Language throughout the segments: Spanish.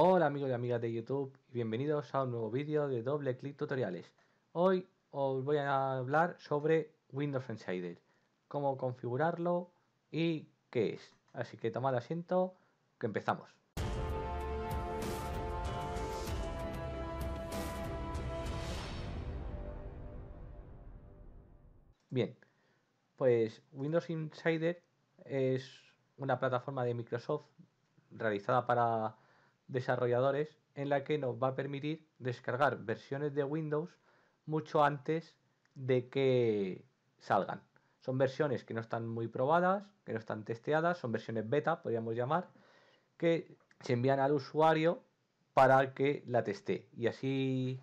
Hola amigos y amigas de YouTube y bienvenidos a un nuevo vídeo de doble clic tutoriales. Hoy os voy a hablar sobre Windows Insider, cómo configurarlo y qué es. Así que tomad asiento, que empezamos. Bien, pues Windows Insider es una plataforma de Microsoft realizada para desarrolladores en la que nos va a permitir descargar versiones de Windows mucho antes de que salgan. Son versiones que no están muy probadas, que no están testeadas, son versiones beta, podríamos llamar, que se envían al usuario para que la teste. Y así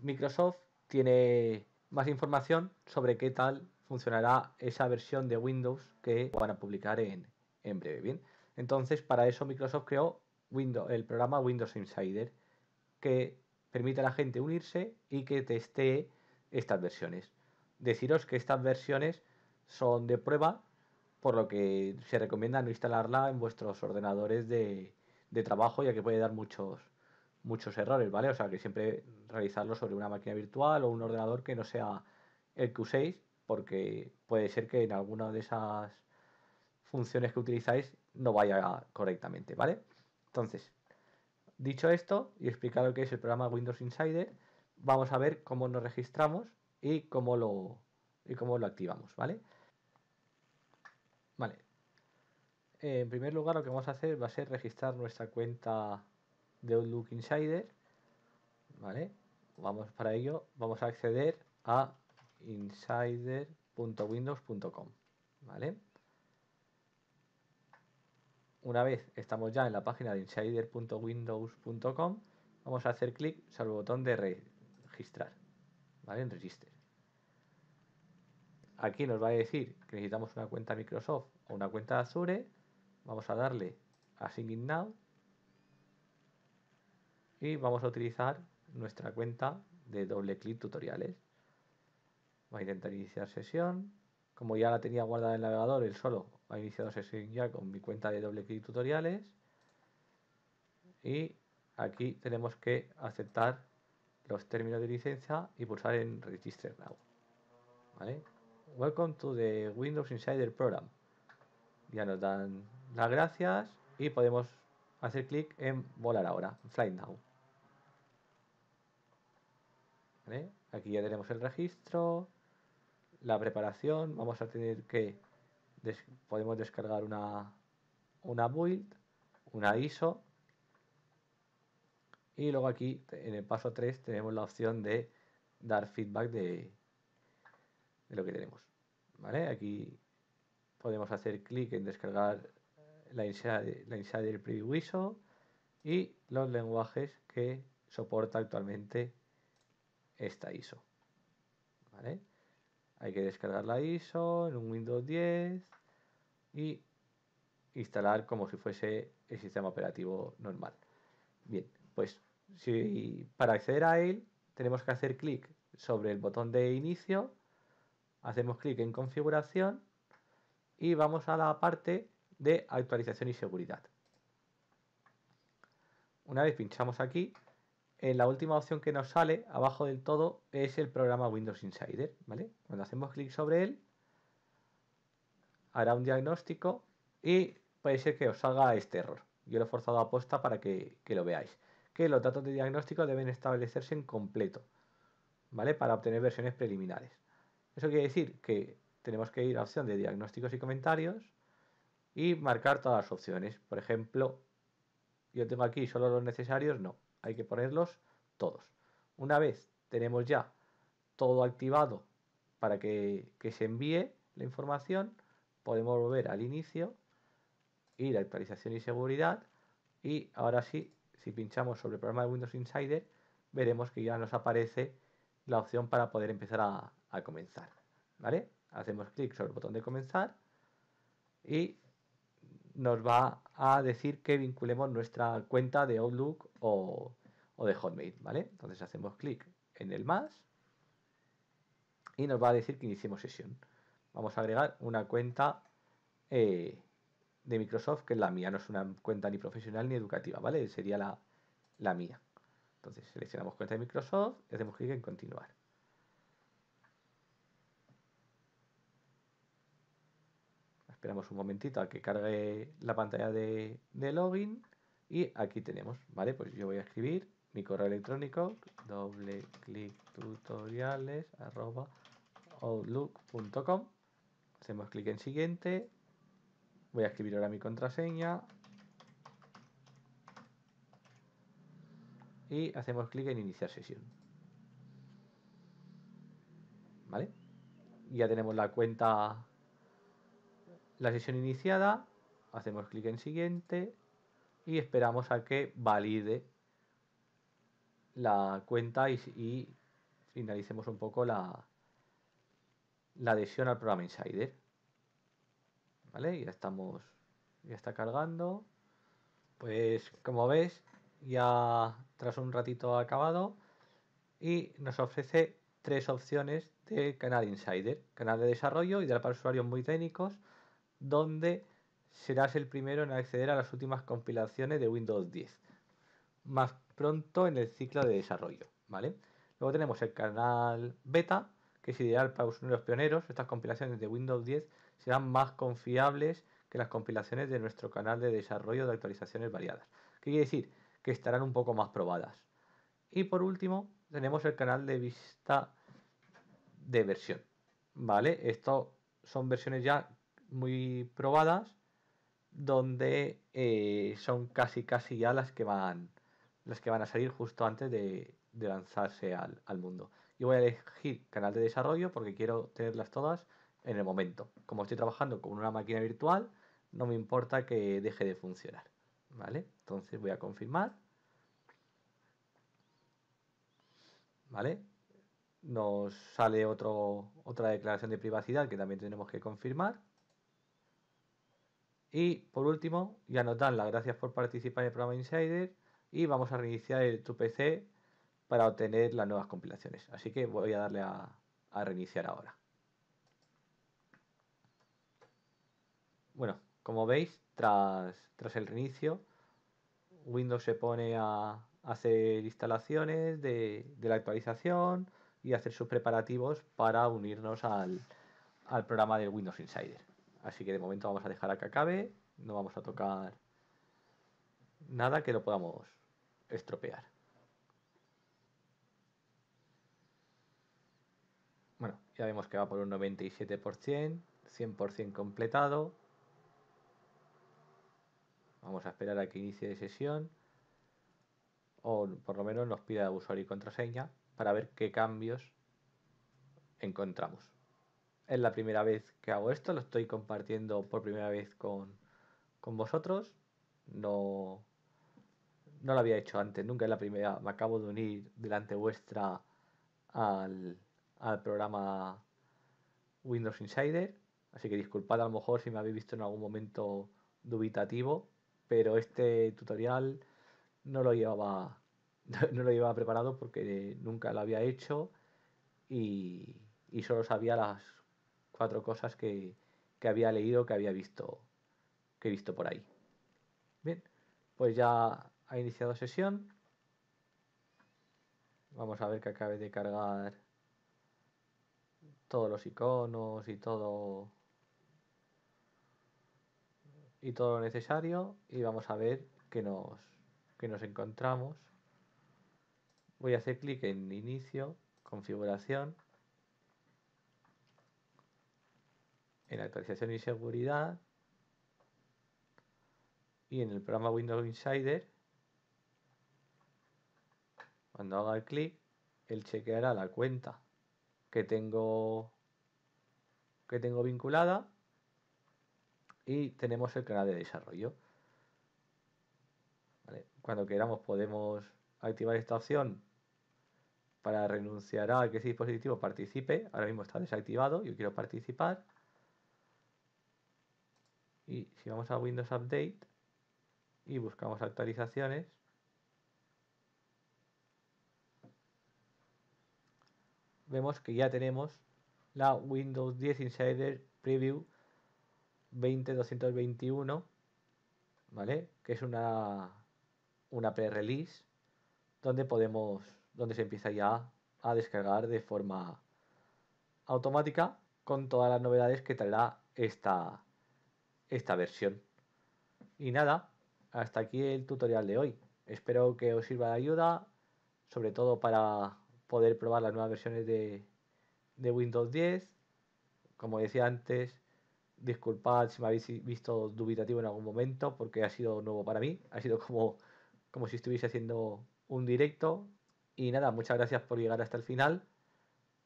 Microsoft tiene más información sobre qué tal funcionará esa versión de Windows que van a publicar en, en breve. Bien, entonces para eso Microsoft creó Windows, el programa Windows Insider, que permite a la gente unirse y que testee estas versiones. Deciros que estas versiones son de prueba, por lo que se recomienda no instalarla en vuestros ordenadores de, trabajo, ya que puede dar muchos, muchos errores, ¿vale? O sea, que siempre realizarlo sobre una máquina virtual o un ordenador que no sea el que uséis, porque puede ser que en alguna de esas funciones que utilizáis no vaya correctamente, ¿vale? Entonces, dicho esto y explicado lo que es el programa Windows Insider, vamos a ver cómo nos registramos y cómo lo, y cómo lo activamos, ¿vale? Vale. En primer lugar, lo que vamos a hacer va a ser registrar nuestra cuenta de Outlook Insider, ¿vale? Vamos para ello, vamos a acceder a insider.windows.com, ¿vale? Una vez estamos ya en la página de insider.windows.com, vamos a hacer clic sobre el botón de registrar, ¿vale? En Register. Aquí nos va a decir que necesitamos una cuenta Microsoft o una cuenta Azure. Vamos a darle a Sign Now y vamos a utilizar nuestra cuenta de doble clic tutoriales. Va a intentar iniciar sesión como ya la tenía guardada en el navegador, él solo ha iniciado sesión ya con mi cuenta de doble clic tutoriales. Y aquí tenemos que aceptar los términos de licencia y pulsar en Register Now. Welcome to the Windows Insider Program. Ya nos dan las gracias y podemos hacer clic en volar ahora, Fly Now. Aquí ya tenemos el registro, la preparación, vamos a tener que, podemos descargar una, una build, una ISO, y luego aquí en el paso 3 tenemos la opción de dar feedback de, de lo que tenemos. Aquí podemos hacer clic en descargar la Insider, la del Preview ISO y los lenguajes que soporta actualmente esta ISO. Hay que descargar la ISO en un Windows 10 y instalar como si fuese el sistema operativo normal. Bien, pues si para acceder a él tenemos que hacer clic sobre el botón de inicio, hacemos clic en configuración y vamos a la parte de actualización y seguridad. Una vez pinchamos aquí, en la última opción que nos sale, abajo del todo, es el programa Windows Insider, ¿vale? Cuando hacemos clic sobre él, hará un diagnóstico y puede ser que os salga este error. Yo lo he forzado a posta para que, que lo veáis. Que los datos de diagnóstico deben establecerse en completo, ¿vale? Para obtener versiones preliminares. Eso quiere decir que tenemos que ir a opción de diagnósticos y comentarios y marcar todas las opciones. Por ejemplo, yo tengo aquí solo los necesarios, no hay que ponerlos todos. Una vez tenemos ya todo activado para que, se envíe la información, podemos volver al inicio, ir a actualización y seguridad y ahora sí, si pinchamos sobre el programa de Windows Insider, veremos que ya nos aparece la opción para poder empezar a, a comenzar. ¿Vale? Hacemos clic sobre el botón de comenzar y nos va a decir que vinculemos nuestra cuenta de Outlook o, de Hotmail, ¿vale? Entonces hacemos clic en el más y nos va a decir que iniciemos sesión. Vamos a agregar una cuenta eh, de Microsoft, que es la mía, no es una cuenta ni profesional ni educativa, ¿vale? Sería la, la mía. Entonces seleccionamos cuenta de Microsoft y hacemos clic en continuar. Esperamos un momentito a que cargue la pantalla de, login y aquí tenemos, ¿vale? Pues yo voy a escribir mi correo electrónico, doble clic tutoriales, arroba, outlook.com. Hacemos clic en siguiente. Voy a escribir ahora mi contraseña. Y hacemos clic en iniciar sesión. ¿Vale? Ya tenemos la cuenta la sesión iniciada, hacemos clic en siguiente y esperamos a que valide la cuenta y, finalicemos un poco la, la adhesión al programa Insider. Ya estamos, ya está cargando. Pues como ves, ya tras un ratito ha acabado y nos ofrece tres opciones de canal Insider, canal de desarrollo, y de para usuarios muy técnicos, donde serás el primero en acceder a las últimas compilaciones de Windows 10, más pronto en el ciclo de desarrollo, ¿vale? Luego tenemos el canal beta, que es ideal para usuarios pioneros. Estas compilaciones de Windows 10 serán más confiables que las compilaciones de nuestro canal de desarrollo de actualizaciones variadas. ¿Qué quiere decir? Que estarán un poco más probadas. Y por último, tenemos el canal de vista de versión. ¿Vale? Esto son versiones ya muy probadas donde eh, son casi casi ya las que van las que van a salir justo antes de, lanzarse al, mundo. Yo voy a elegir canal de desarrollo porque quiero tenerlas todas en el momento. Como estoy trabajando con una máquina virtual, no me importa que deje de funcionar. ¿Vale? Entonces voy a confirmar. ¿Vale? Nos sale otro, otra declaración de privacidad que también tenemos que confirmar. Y por último, ya nos dan las gracias por participar en el programa Insider y vamos a reiniciar el, tu PC para obtener las nuevas compilaciones. Así que voy a darle a, reiniciar ahora. Bueno, como veis, tras, el reinicio, Windows se pone a hacer instalaciones de, la actualización y hacer sus preparativos para unirnos al, programa de Windows Insider. Así que de momento vamos a dejar a que acabe, no vamos a tocar nada que lo podamos estropear. Bueno, ya vemos que va por un 97%, 100% completado. Vamos a esperar a que inicie de sesión o por lo menos nos pida usuario y contraseña para ver qué cambios encontramos es la primera vez que hago esto, lo estoy compartiendo por primera vez con, vosotros. No, no lo había hecho antes, nunca es la primera. Me acabo de unir delante vuestra al, programa Windows Insider. Así que disculpad a lo mejor si me habéis visto en algún momento dubitativo, pero este tutorial no lo llevaba, no lo llevaba preparado porque nunca lo había hecho y, y solo sabía las cuatro cosas que, había leído, que había visto, que he visto por ahí. Bien, pues ya ha iniciado sesión. Vamos a ver que acabe de cargar todos los iconos y todo y todo lo necesario y vamos a ver qué nos que nos encontramos voy a hacer clic en inicio configuración en actualización y seguridad y en el programa Windows Insider, cuando haga el clic, él chequeará la cuenta que tengo, que tengo vinculada y tenemos el canal de desarrollo. Cuando queramos podemos activar esta opción para renunciar a que ese dispositivo participe. Ahora mismo está desactivado, yo quiero participar. Y si vamos a Windows Update y buscamos actualizaciones, vemos que ya tenemos la Windows 10 Insider Preview 20221, ¿vale? Que es una, una pre-release donde podemos, donde se empieza ya a descargar de forma automática con todas las novedades que traerá esta, esta versión. Y nada, hasta aquí el tutorial de hoy. Espero que os sirva de ayuda, sobre todo para poder probar las nuevas versiones de, Windows 10. Como decía antes, disculpad si me habéis visto dubitativo en algún momento, porque ha sido nuevo para mí, ha sido como, como si estuviese haciendo un directo. Y nada, muchas gracias por llegar hasta el final.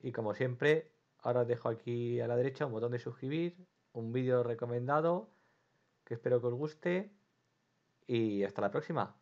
Y como siempre, ahora os dejo aquí a la derecha un botón de suscribir, un vídeo recomendado que espero que os guste y hasta la próxima.